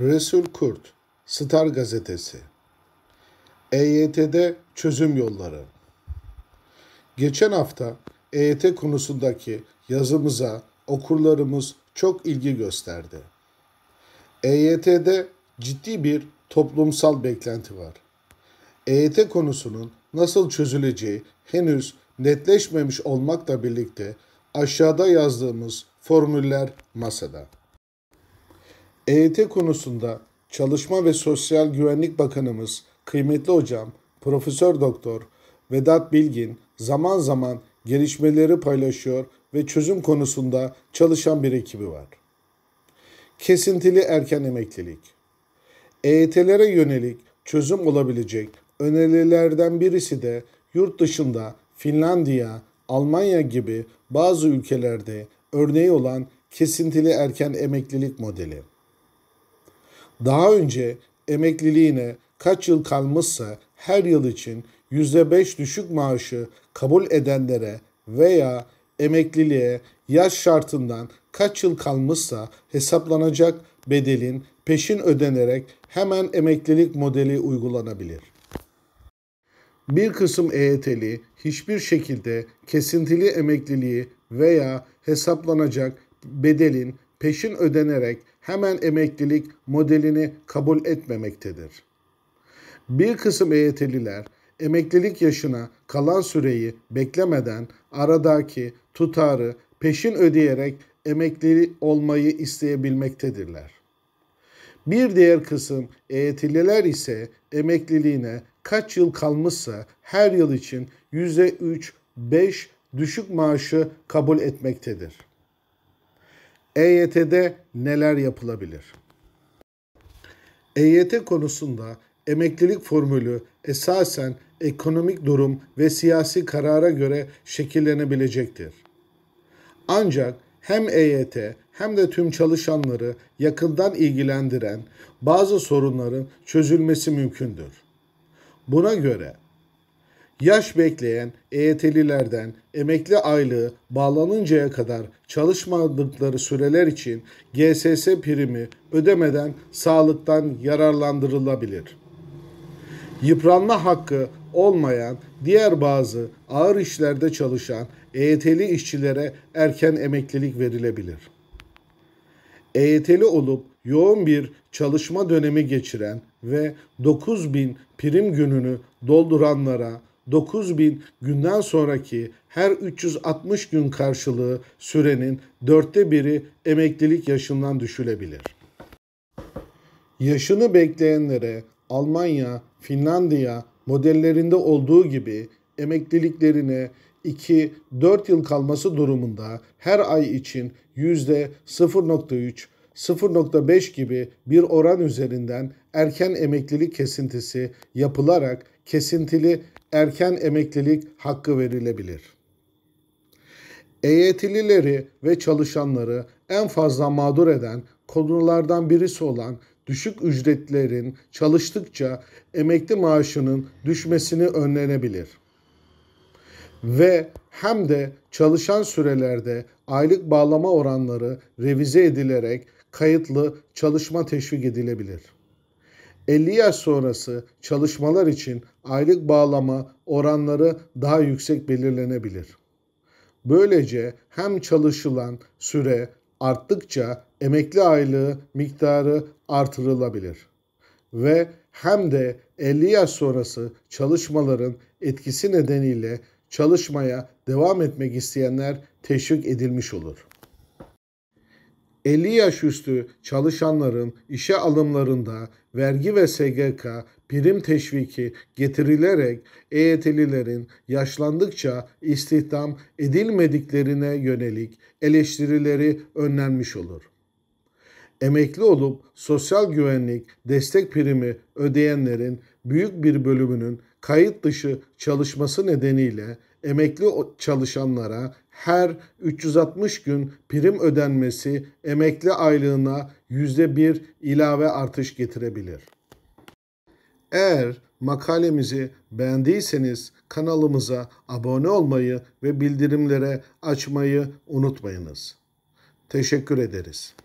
Resul Kurt, Star Gazetesi EYT'de çözüm yolları Geçen hafta EYT konusundaki yazımıza okurlarımız çok ilgi gösterdi. EYT'de ciddi bir toplumsal beklenti var. EYT konusunun nasıl çözüleceği henüz netleşmemiş olmakla birlikte aşağıda yazdığımız formüller masada. EYT konusunda Çalışma ve Sosyal Güvenlik Bakanımız, kıymetli hocam, Profesör Doktor Vedat Bilgin zaman zaman gelişmeleri paylaşıyor ve çözüm konusunda çalışan bir ekibi var. Kesintili erken emeklilik. EYT'lere yönelik çözüm olabilecek önerilerden birisi de yurt dışında Finlandiya, Almanya gibi bazı ülkelerde örneği olan kesintili erken emeklilik modeli daha önce emekliliğine kaç yıl kalmışsa her yıl için %5 düşük maaşı kabul edenlere veya emekliliğe yaş şartından kaç yıl kalmışsa hesaplanacak bedelin peşin ödenerek hemen emeklilik modeli uygulanabilir. Bir kısım EYT'li hiçbir şekilde kesintili emekliliği veya hesaplanacak bedelin peşin ödenerek hemen emeklilik modelini kabul etmemektedir. Bir kısım EYT'liler emeklilik yaşına kalan süreyi beklemeden aradaki tutarı peşin ödeyerek emekli olmayı isteyebilmektedirler. Bir diğer kısım EYT'liler ise emekliliğine kaç yıl kalmışsa her yıl için %3, 5 düşük maaşı kabul etmektedir. EYT'de neler yapılabilir? EYT konusunda emeklilik formülü esasen ekonomik durum ve siyasi karara göre şekillenebilecektir. Ancak hem EYT hem de tüm çalışanları yakından ilgilendiren bazı sorunların çözülmesi mümkündür. Buna göre Yaş bekleyen EYT'lilerden emekli aylığı bağlanıncaya kadar çalışmadıkları süreler için GSS primi ödemeden sağlıktan yararlandırılabilir. Yıpranma hakkı olmayan diğer bazı ağır işlerde çalışan EYT'li işçilere erken emeklilik verilebilir. EYT'li olup yoğun bir çalışma dönemi geçiren ve 9000 prim gününü dolduranlara 9000 günden sonraki her 360 gün karşılığı sürenin dörtte biri emeklilik yaşından düşülebilir. Yaşını bekleyenlere Almanya, Finlandiya modellerinde olduğu gibi emekliliklerine 2-4 yıl kalması durumunda her ay için %0.3 0.5 gibi bir oran üzerinden erken emeklilik kesintisi yapılarak kesintili erken emeklilik hakkı verilebilir. EYT'lileri ve çalışanları en fazla mağdur eden konulardan birisi olan düşük ücretlerin çalıştıkça emekli maaşının düşmesini önlenebilir. Ve hem de çalışan sürelerde aylık bağlama oranları revize edilerek kayıtlı çalışma teşvik edilebilir. 50 yaş sonrası çalışmalar için aylık bağlama oranları daha yüksek belirlenebilir. Böylece hem çalışılan süre arttıkça emekli aylığı miktarı artırılabilir ve hem de 50 yaş sonrası çalışmaların etkisi nedeniyle çalışmaya devam etmek isteyenler teşvik edilmiş olur. 50 yaş üstü çalışanların işe alımlarında vergi ve SGK prim teşviki getirilerek EYT'lilerin yaşlandıkça istihdam edilmediklerine yönelik eleştirileri önlenmiş olur. Emekli olup sosyal güvenlik destek primi ödeyenlerin büyük bir bölümünün kayıt dışı çalışması nedeniyle emekli çalışanlara her 360 gün prim ödenmesi emekli aylığına %1 ilave artış getirebilir. Eğer makalemizi beğendiyseniz kanalımıza abone olmayı ve bildirimlere açmayı unutmayınız. Teşekkür ederiz.